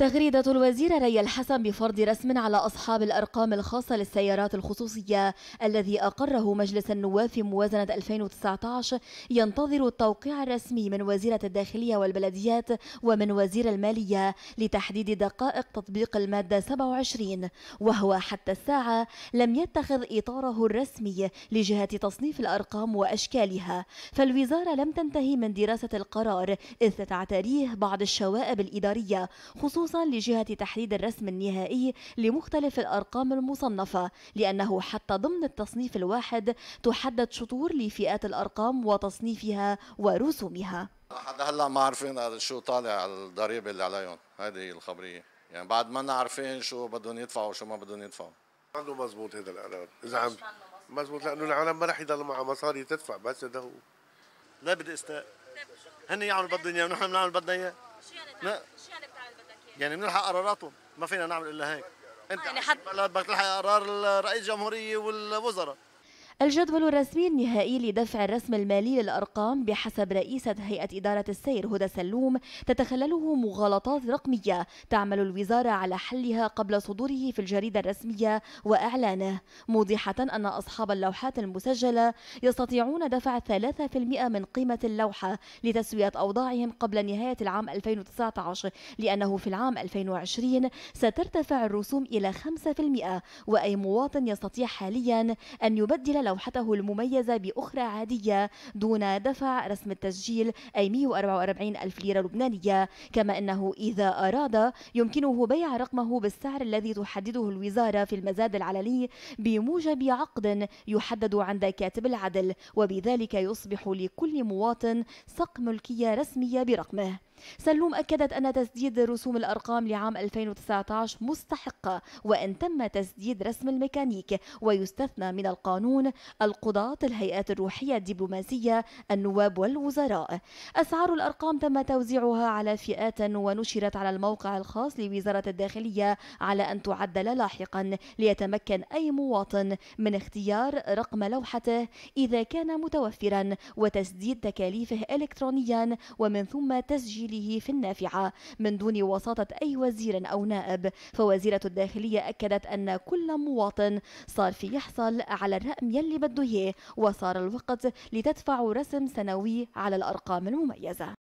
تغريدة الوزير ري الحسن بفرض رسم على أصحاب الأرقام الخاصة للسيارات الخصوصية الذي أقره مجلس النواب في موازنة 2019 ينتظر التوقيع الرسمي من وزيرة الداخلية والبلديات ومن وزير المالية لتحديد دقائق تطبيق المادة 27 وهو حتى الساعة لم يتخذ إطاره الرسمي لجهة تصنيف الأرقام وأشكالها فالوزارة لم تنتهي من دراسة القرار إذ تتعتريه بعض الشوائب الإدارية خصوصا خصوصا لجهة تحديد الرسم النهائي لمختلف الأرقام المصنفة لأنه حتى ضمن التصنيف الواحد تحدد شطور لفئات الأرقام وتصنيفها ورسومها لحد هلا ما عارفين شو طالع الضريبة اللي عليهم هذه هي الخبرية يعني بعد ما نعرفين شو بدهم يدفعوا وشو ما بدهم يدفعوا عنده مزبوط هذا الإعلان اذا عم مزبوط لانه العالم ما رح يضل معه مصاري تدفع بس هذا هو لا بدي استاء هن يعملوا بدهم اياه ونحن بنعمل بدنا اياه يعني؟ يعني يعني بنلحق قراراتهم ما فينا نعمل الا هيك انت يعني حتى بدك تلحق قرار رئيس الجمهوريه والوزراء الجدول الرسمي النهائي لدفع الرسم المالي للأرقام بحسب رئيسة هيئة إدارة السير هدى سلوم تتخلله مغالطات رقمية تعمل الوزارة على حلها قبل صدوره في الجريدة الرسمية وإعلانه موضحة أن أصحاب اللوحات المسجلة يستطيعون دفع 3% من قيمة اللوحة لتسوية أوضاعهم قبل نهاية العام 2019 لأنه في العام 2020 سترتفع الرسوم إلى 5% وأي مواطن يستطيع حاليا أن يبدل لوحته المميزة بأخرى عادية دون دفع رسم التسجيل أي 144 ألف ليرة لبنانية كما أنه إذا أراد يمكنه بيع رقمه بالسعر الذي تحدده الوزارة في المزاد العلني بموجب عقد يحدد عند كاتب العدل وبذلك يصبح لكل مواطن سق ملكية رسمية برقمه سلوم أكدت أن تسديد رسوم الأرقام لعام 2019 مستحقة وإن تم تسديد رسم الميكانيك ويستثنى من القانون القضاة الهيئات الروحية الدبلوماسية النواب والوزراء أسعار الأرقام تم توزيعها على فئات ونشرت على الموقع الخاص لوزارة الداخلية على أن تعدل لاحقا ليتمكن أي مواطن من اختيار رقم لوحته إذا كان متوفرا وتسديد تكاليفه إلكترونيا ومن ثم تسجيل تمويله في النافعة من دون وساطة أي وزير أو نائب فوزيرة الداخلية أكدت أن كل مواطن صار في يحصل على الرقم يلي بده إياه وصار الوقت لتدفع رسم سنوي على الأرقام المميزة